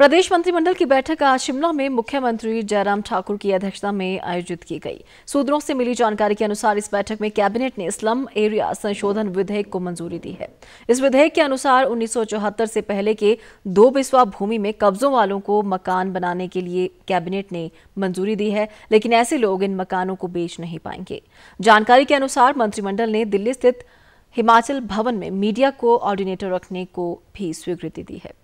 प्रदेश मंत्रिमंडल की बैठक आज शिमला में मुख्यमंत्री जयराम ठाकुर की अध्यक्षता में आयोजित की गई सूत्रों से मिली जानकारी के अनुसार इस बैठक में कैबिनेट ने स्लम एरिया संशोधन विधेयक को मंजूरी दी है इस विधेयक के अनुसार उन्नीस से पहले के दो बिस्वा भूमि में कब्जों वालों को मकान बनाने के लिए कैबिनेट ने मंजूरी दी है लेकिन ऐसे लोग इन मकानों को बेच नहीं पाएंगे जानकारी के अनुसार मंत्रिमंडल ने दिल्ली स्थित हिमाचल भवन में मीडिया को ऑर्डिनेटर रखने को भी स्वीकृति दी है